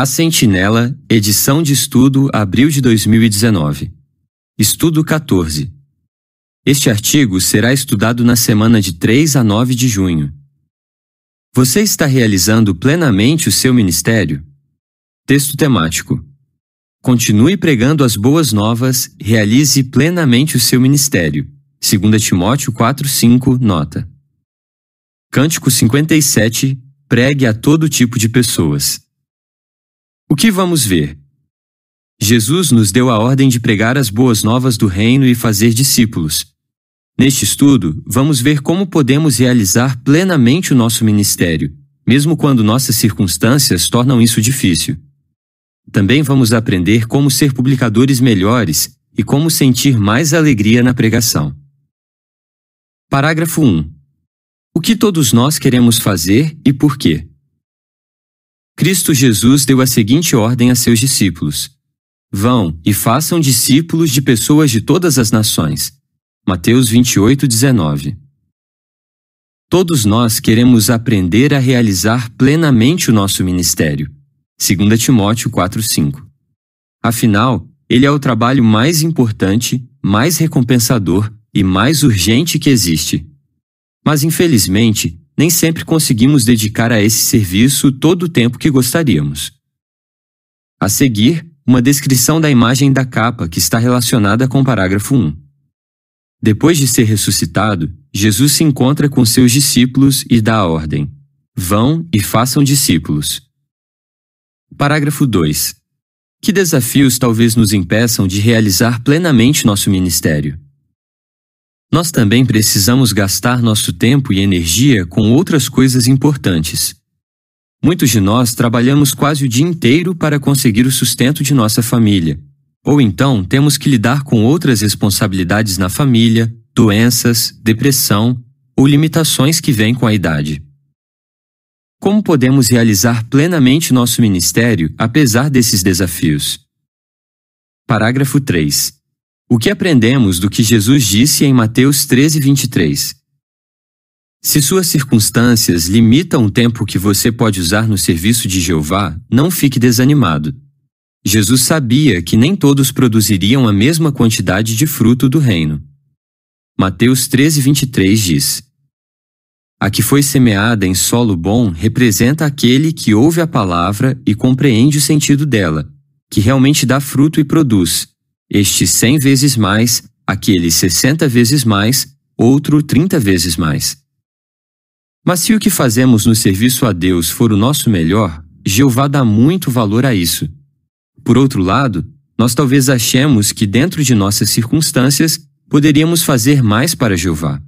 A Sentinela, edição de estudo, abril de 2019. Estudo 14. Este artigo será estudado na semana de 3 a 9 de junho. Você está realizando plenamente o seu ministério? Texto temático. Continue pregando as boas novas, realize plenamente o seu ministério. 2 Timóteo 4:5 nota. Cântico 57 Pregue a todo tipo de pessoas. O que vamos ver? Jesus nos deu a ordem de pregar as boas novas do Reino e fazer discípulos. Neste estudo, vamos ver como podemos realizar plenamente o nosso ministério, mesmo quando nossas circunstâncias tornam isso difícil. Também vamos aprender como ser publicadores melhores e como sentir mais alegria na pregação. Parágrafo 1 O que todos nós queremos fazer e por quê? Cristo Jesus deu a seguinte ordem a seus discípulos: Vão e façam discípulos de pessoas de todas as nações. Mateus 28, 19. Todos nós queremos aprender a realizar plenamente o nosso ministério. 2 Timóteo 4:5. Afinal, ele é o trabalho mais importante, mais recompensador e mais urgente que existe. Mas infelizmente, nem sempre conseguimos dedicar a esse serviço todo o tempo que gostaríamos. A seguir, uma descrição da imagem da capa que está relacionada com o parágrafo 1. Depois de ser ressuscitado, Jesus se encontra com seus discípulos e dá a ordem: Vão e façam discípulos. Parágrafo 2. Que desafios talvez nos impeçam de realizar plenamente nosso ministério? Nós também precisamos gastar nosso tempo e energia com outras coisas importantes. Muitos de nós trabalhamos quase o dia inteiro para conseguir o sustento de nossa família. Ou então temos que lidar com outras responsabilidades na família, doenças, depressão ou limitações que vêm com a idade. Como podemos realizar plenamente nosso ministério apesar desses desafios? Parágrafo 3. O que aprendemos do que Jesus disse em Mateus 13, 23? Se suas circunstâncias limitam o tempo que você pode usar no serviço de Jeová, não fique desanimado. Jesus sabia que nem todos produziriam a mesma quantidade de fruto do reino. Mateus 13, 23 diz: A que foi semeada em solo bom representa aquele que ouve a palavra e compreende o sentido dela, que realmente dá fruto e produz, este cem vezes mais, aquele sessenta vezes mais, outro trinta vezes mais. Mas se o que fazemos no serviço a Deus for o nosso melhor, Jeová dá muito valor a isso. Por outro lado, nós talvez achemos que dentro de nossas circunstâncias poderíamos fazer mais para Jeová.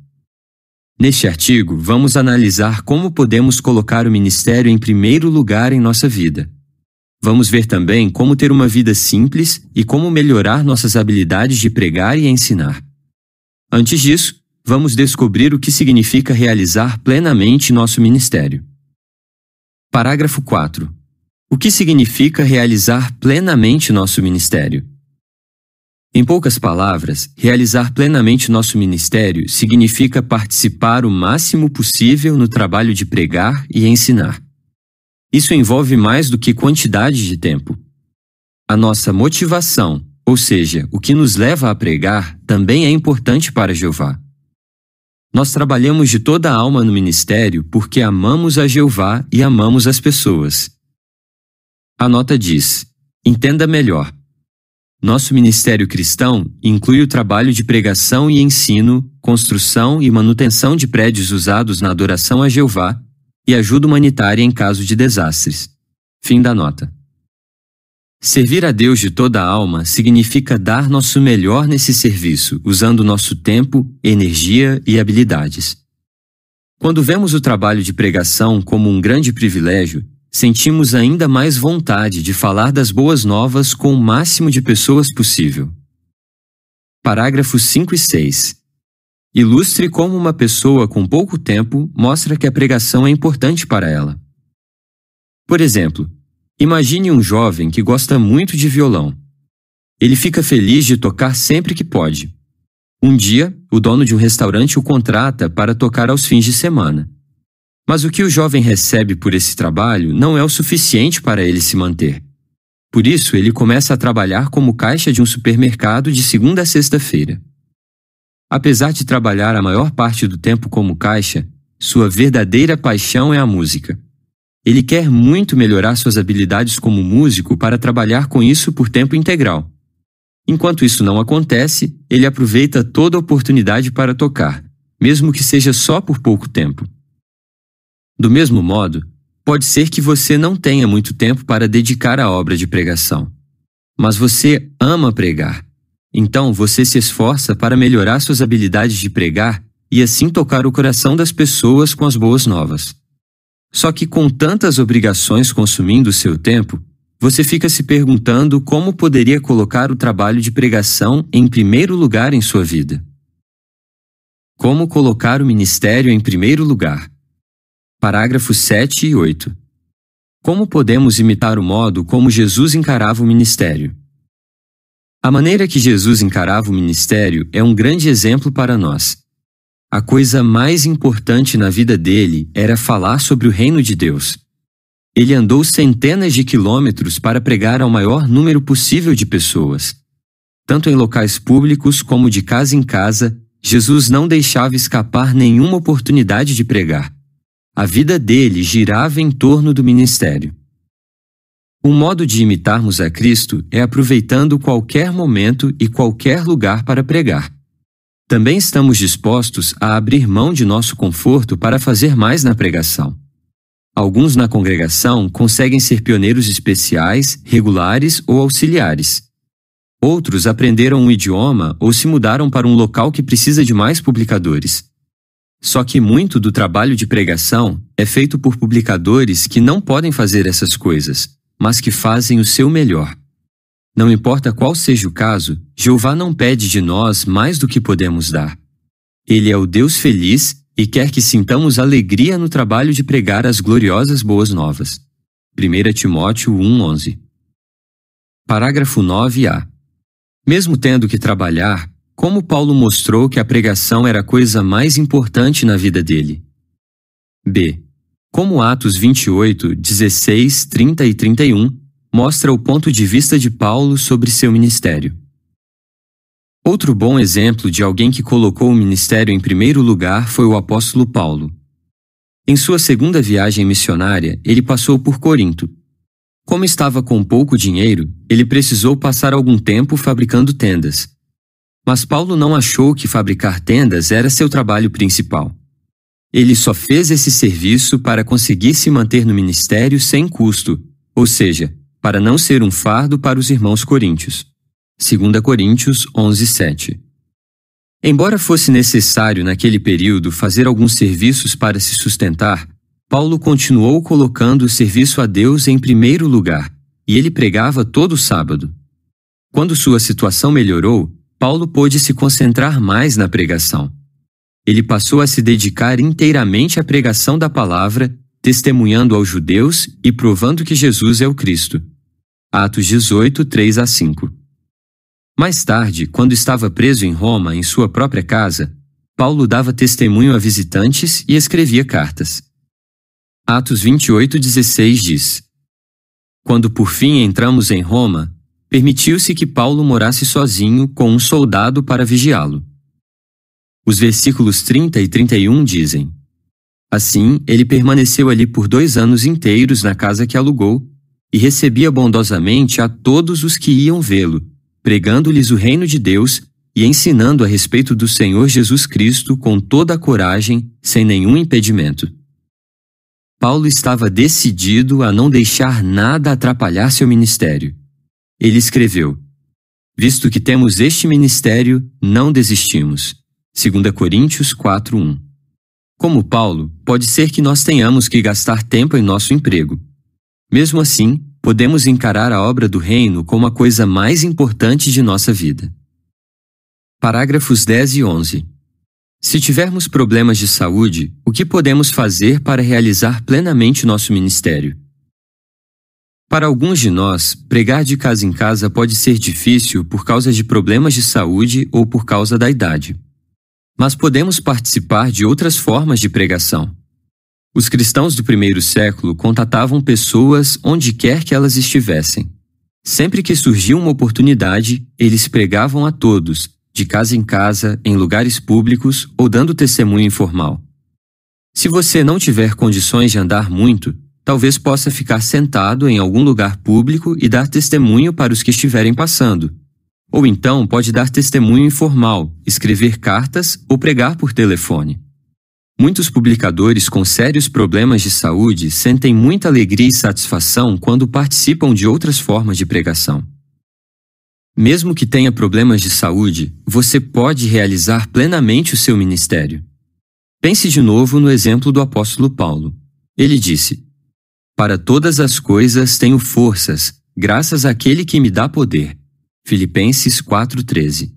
Neste artigo, vamos analisar como podemos colocar o ministério em primeiro lugar em nossa vida. Vamos ver também como ter uma vida simples e como melhorar nossas habilidades de pregar e ensinar. Antes disso, vamos descobrir o que significa realizar plenamente nosso ministério. Parágrafo 4. O que significa realizar plenamente nosso ministério? Em poucas palavras, realizar plenamente nosso ministério significa participar o máximo possível no trabalho de pregar e ensinar. Isso envolve mais do que quantidade de tempo. A nossa motivação, ou seja, o que nos leva a pregar, também é importante para Jeová. Nós trabalhamos de toda a alma no ministério porque amamos a Jeová e amamos as pessoas. A nota diz: entenda melhor. Nosso ministério cristão inclui o trabalho de pregação e ensino, construção e manutenção de prédios usados na adoração a Jeová, e ajuda humanitária em caso de desastres. Fim da nota. Servir a Deus de toda a alma significa dar nosso melhor nesse serviço, usando nosso tempo, energia e habilidades. Quando vemos o trabalho de pregação como um grande privilégio, sentimos ainda mais vontade de falar das boas novas com o máximo de pessoas possível. Parágrafos 5 e 6 Ilustre como uma pessoa com pouco tempo mostra que a pregação é importante para ela. Por exemplo, imagine um jovem que gosta muito de violão. Ele fica feliz de tocar sempre que pode. Um dia, o dono de um restaurante o contrata para tocar aos fins de semana. Mas o que o jovem recebe por esse trabalho não é o suficiente para ele se manter. Por isso, ele começa a trabalhar como caixa de um supermercado de segunda a sexta-feira. Apesar de trabalhar a maior parte do tempo como caixa, sua verdadeira paixão é a música. Ele quer muito melhorar suas habilidades como músico para trabalhar com isso por tempo integral. Enquanto isso não acontece, ele aproveita toda oportunidade para tocar, mesmo que seja só por pouco tempo. Do mesmo modo, pode ser que você não tenha muito tempo para dedicar à obra de pregação. Mas você ama pregar então você se esforça para melhorar suas habilidades de pregar e assim tocar o coração das pessoas com as boas novas. Só que com tantas obrigações consumindo seu tempo, você fica se perguntando como poderia colocar o trabalho de pregação em primeiro lugar em sua vida. Como colocar o ministério em primeiro lugar? Parágrafos 7 e 8. Como podemos imitar o modo como Jesus encarava o ministério? A maneira que Jesus encarava o ministério é um grande exemplo para nós. A coisa mais importante na vida dele era falar sobre o reino de Deus. Ele andou centenas de quilômetros para pregar ao maior número possível de pessoas. Tanto em locais públicos como de casa em casa, Jesus não deixava escapar nenhuma oportunidade de pregar. A vida dele girava em torno do ministério. Um modo de imitarmos a Cristo é aproveitando qualquer momento e qualquer lugar para pregar. Também estamos dispostos a abrir mão de nosso conforto para fazer mais na pregação. Alguns na congregação conseguem ser pioneiros especiais, regulares ou auxiliares. Outros aprenderam um idioma ou se mudaram para um local que precisa de mais publicadores. Só que muito do trabalho de pregação é feito por publicadores que não podem fazer essas coisas mas que fazem o seu melhor. Não importa qual seja o caso, Jeová não pede de nós mais do que podemos dar. Ele é o Deus feliz e quer que sintamos alegria no trabalho de pregar as gloriosas boas novas. 1 Timóteo 1:11. Parágrafo 9a. Mesmo tendo que trabalhar, como Paulo mostrou que a pregação era a coisa mais importante na vida dele. B. Como Atos 28, 16, 30 e 31 mostra o ponto de vista de Paulo sobre seu ministério. Outro bom exemplo de alguém que colocou o ministério em primeiro lugar foi o apóstolo Paulo. Em sua segunda viagem missionária, ele passou por Corinto. Como estava com pouco dinheiro, ele precisou passar algum tempo fabricando tendas. Mas Paulo não achou que fabricar tendas era seu trabalho principal. Ele só fez esse serviço para conseguir se manter no ministério sem custo, ou seja, para não ser um fardo para os irmãos coríntios. 2 Coríntios 11:7. Embora fosse necessário naquele período fazer alguns serviços para se sustentar, Paulo continuou colocando o serviço a Deus em primeiro lugar, e ele pregava todo sábado. Quando sua situação melhorou, Paulo pôde se concentrar mais na pregação ele passou a se dedicar inteiramente à pregação da palavra, testemunhando aos judeus e provando que Jesus é o Cristo. Atos 18, 3 a 5. Mais tarde, quando estava preso em Roma, em sua própria casa, Paulo dava testemunho a visitantes e escrevia cartas. Atos 28, 16 diz: Quando por fim entramos em Roma, permitiu-se que Paulo morasse sozinho com um soldado para vigiá-lo. Os versículos 30 e 31 dizem: Assim, ele permaneceu ali por dois anos inteiros na casa que alugou e recebia bondosamente a todos os que iam vê-lo, pregando-lhes o reino de Deus e ensinando a respeito do Senhor Jesus Cristo com toda a coragem, sem nenhum impedimento. Paulo estava decidido a não deixar nada atrapalhar seu ministério. Ele escreveu: Visto que temos este ministério, não desistimos. 2 Coríntios 4:1. Como Paulo, pode ser que nós tenhamos que gastar tempo em nosso emprego. Mesmo assim, podemos encarar a obra do reino como a coisa mais importante de nossa vida. Parágrafos 10 e 11. Se tivermos problemas de saúde, o que podemos fazer para realizar plenamente nosso ministério? Para alguns de nós, pregar de casa em casa pode ser difícil por causa de problemas de saúde ou por causa da idade mas podemos participar de outras formas de pregação. Os cristãos do primeiro século contatavam pessoas onde quer que elas estivessem. Sempre que surgia uma oportunidade, eles pregavam a todos, de casa em casa, em lugares públicos ou dando testemunho informal. Se você não tiver condições de andar muito, talvez possa ficar sentado em algum lugar público e dar testemunho para os que estiverem passando, ou então pode dar testemunho informal, escrever cartas ou pregar por telefone. Muitos publicadores com sérios problemas de saúde sentem muita alegria e satisfação quando participam de outras formas de pregação. Mesmo que tenha problemas de saúde, você pode realizar plenamente o seu ministério. Pense de novo no exemplo do apóstolo Paulo. Ele disse: Para todas as coisas tenho forças, graças àquele que me dá poder. Filipenses 4:13.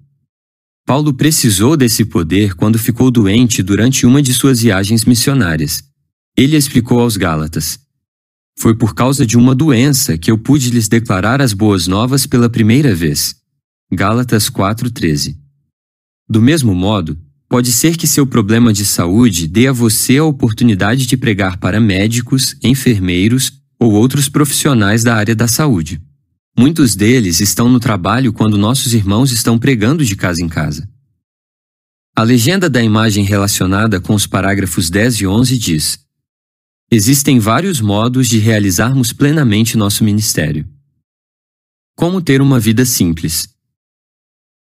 Paulo precisou desse poder quando ficou doente durante uma de suas viagens missionárias. Ele explicou aos Gálatas: Foi por causa de uma doença que eu pude lhes declarar as boas novas pela primeira vez. Gálatas 4:13. Do mesmo modo, pode ser que seu problema de saúde dê a você a oportunidade de pregar para médicos, enfermeiros ou outros profissionais da área da saúde. Muitos deles estão no trabalho quando nossos irmãos estão pregando de casa em casa. A legenda da imagem relacionada com os parágrafos 10 e 11 diz: Existem vários modos de realizarmos plenamente nosso ministério. Como ter uma vida simples?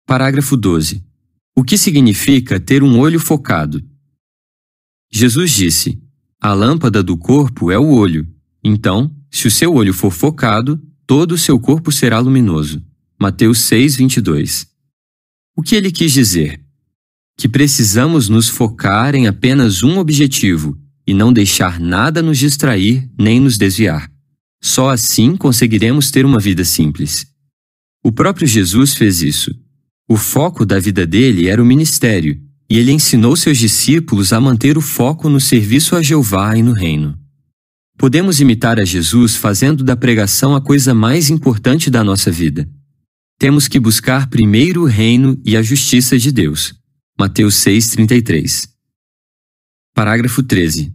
Parágrafo 12. O que significa ter um olho focado? Jesus disse: A lâmpada do corpo é o olho. Então, se o seu olho for focado, todo o seu corpo será luminoso. Mateus 6, 22. O que ele quis dizer? Que precisamos nos focar em apenas um objetivo e não deixar nada nos distrair nem nos desviar. Só assim conseguiremos ter uma vida simples. O próprio Jesus fez isso. O foco da vida dele era o ministério, e ele ensinou seus discípulos a manter o foco no serviço a Jeová e no reino. Podemos imitar a Jesus fazendo da pregação a coisa mais importante da nossa vida. Temos que buscar primeiro o reino e a justiça de Deus. Mateus 6:33. Parágrafo 13.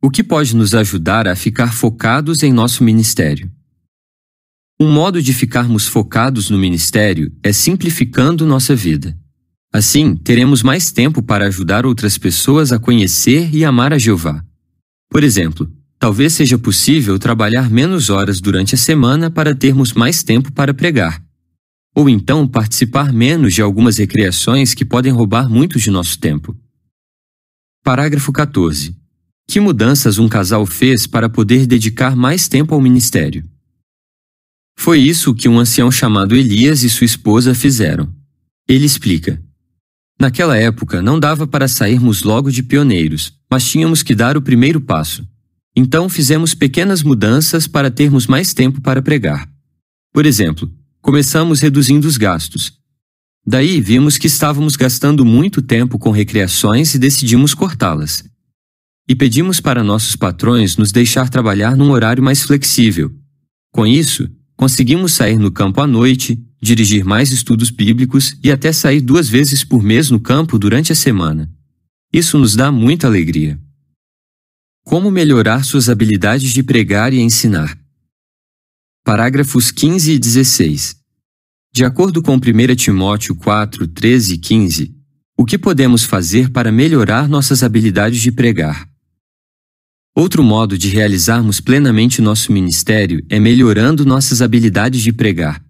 O que pode nos ajudar a ficar focados em nosso ministério? Um modo de ficarmos focados no ministério é simplificando nossa vida. Assim, teremos mais tempo para ajudar outras pessoas a conhecer e amar a Jeová. Por exemplo, Talvez seja possível trabalhar menos horas durante a semana para termos mais tempo para pregar. Ou então participar menos de algumas recreações que podem roubar muito de nosso tempo. Parágrafo 14. Que mudanças um casal fez para poder dedicar mais tempo ao ministério? Foi isso que um ancião chamado Elias e sua esposa fizeram. Ele explica: Naquela época não dava para sairmos logo de pioneiros, mas tínhamos que dar o primeiro passo. Então fizemos pequenas mudanças para termos mais tempo para pregar. Por exemplo, começamos reduzindo os gastos. Daí vimos que estávamos gastando muito tempo com recreações e decidimos cortá-las. E pedimos para nossos patrões nos deixar trabalhar num horário mais flexível. Com isso, conseguimos sair no campo à noite, dirigir mais estudos bíblicos e até sair duas vezes por mês no campo durante a semana. Isso nos dá muita alegria. Como melhorar suas habilidades de pregar e ensinar. Parágrafos 15 e 16. De acordo com 1 Timóteo 4, 13 e 15, o que podemos fazer para melhorar nossas habilidades de pregar? Outro modo de realizarmos plenamente nosso ministério é melhorando nossas habilidades de pregar.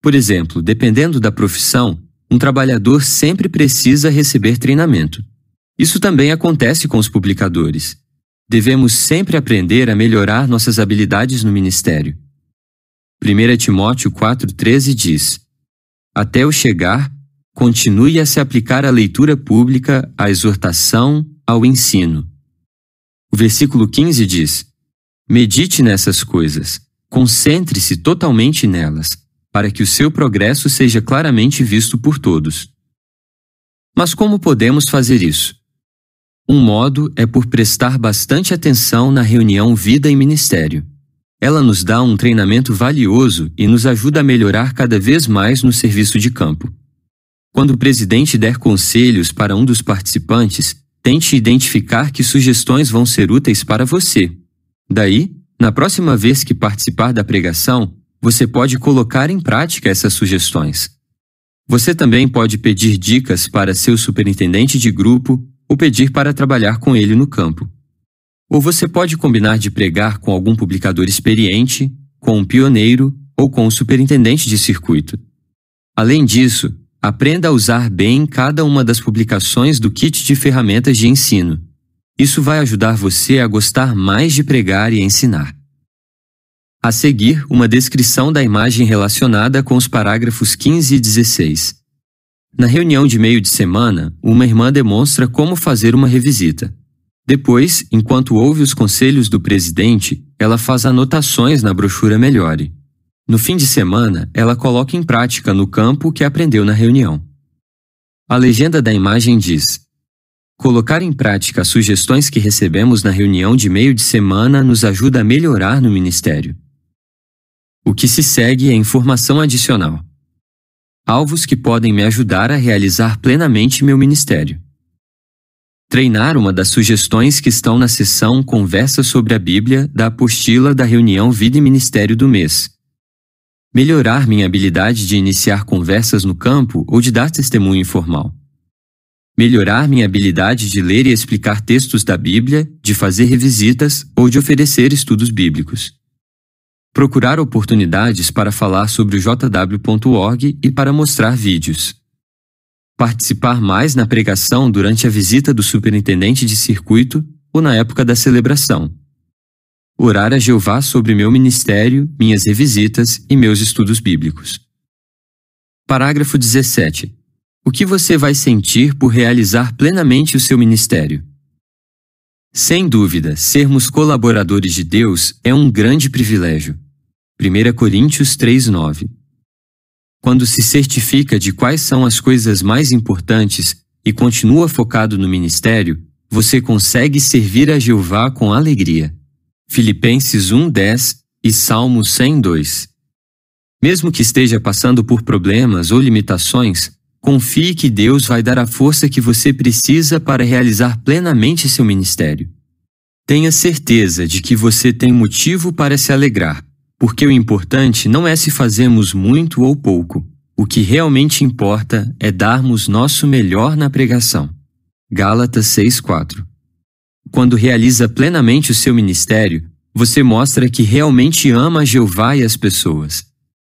Por exemplo, dependendo da profissão, um trabalhador sempre precisa receber treinamento. Isso também acontece com os publicadores devemos sempre aprender a melhorar nossas habilidades no ministério. 1 Timóteo 4,13 diz: Até o chegar, continue a se aplicar à leitura pública, à exortação, ao ensino. O versículo 15 diz: Medite nessas coisas, concentre-se totalmente nelas, para que o seu progresso seja claramente visto por todos. Mas como podemos fazer isso? Um modo é por prestar bastante atenção na reunião Vida e Ministério. Ela nos dá um treinamento valioso e nos ajuda a melhorar cada vez mais no serviço de campo. Quando o presidente der conselhos para um dos participantes, tente identificar que sugestões vão ser úteis para você. Daí, na próxima vez que participar da pregação, você pode colocar em prática essas sugestões. Você também pode pedir dicas para seu superintendente de grupo, o pedir para trabalhar com ele no campo. Ou você pode combinar de pregar com algum publicador experiente, com um pioneiro ou com um superintendente de circuito. Além disso, aprenda a usar bem cada uma das publicações do kit de ferramentas de ensino. Isso vai ajudar você a gostar mais de pregar e ensinar. A seguir, uma descrição da imagem relacionada com os parágrafos 15 e 16. Na reunião de meio de semana, uma irmã demonstra como fazer uma revisita. Depois, enquanto ouve os conselhos do presidente, ela faz anotações na brochura Melhore. No fim de semana, ela coloca em prática no campo o que aprendeu na reunião. A legenda da imagem diz: Colocar em prática as sugestões que recebemos na reunião de meio de semana nos ajuda a melhorar no Ministério. O que se segue é informação adicional alvos que podem me ajudar a realizar plenamente meu ministério. Treinar uma das sugestões que estão na seção Conversa sobre a Bíblia da apostila da reunião Vida e Ministério do mês. Melhorar minha habilidade de iniciar conversas no campo ou de dar testemunho informal. Melhorar minha habilidade de ler e explicar textos da Bíblia, de fazer revisitas ou de oferecer estudos bíblicos procurar oportunidades para falar sobre o jw.org e para mostrar vídeos. Participar mais na pregação durante a visita do superintendente de circuito ou na época da celebração. Orar a Jeová sobre meu ministério, minhas revisitas e meus estudos bíblicos. Parágrafo 17. O que você vai sentir por realizar plenamente o seu ministério? Sem dúvida, sermos colaboradores de Deus é um grande privilégio. 1 Coríntios 3,9 Quando se certifica de quais são as coisas mais importantes e continua focado no ministério, você consegue servir a Jeová com alegria. Filipenses 1,10 e Salmo 102. Mesmo que esteja passando por problemas ou limitações, Confie que Deus vai dar a força que você precisa para realizar plenamente seu ministério. Tenha certeza de que você tem motivo para se alegrar, porque o importante não é se fazemos muito ou pouco. O que realmente importa é darmos nosso melhor na pregação. Gálatas 6:4. Quando realiza plenamente o seu ministério, você mostra que realmente ama a Jeová e as pessoas.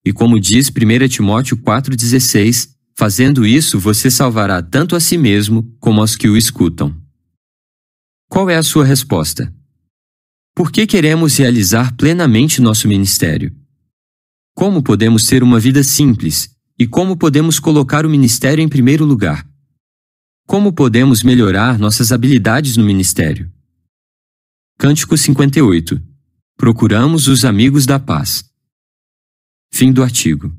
E como diz 1 Timóteo 4,16, Fazendo isso, você salvará tanto a si mesmo como aos que o escutam. Qual é a sua resposta? Por que queremos realizar plenamente nosso ministério? Como podemos ter uma vida simples e como podemos colocar o ministério em primeiro lugar? Como podemos melhorar nossas habilidades no ministério? Cântico 58 Procuramos os amigos da paz. Fim do artigo.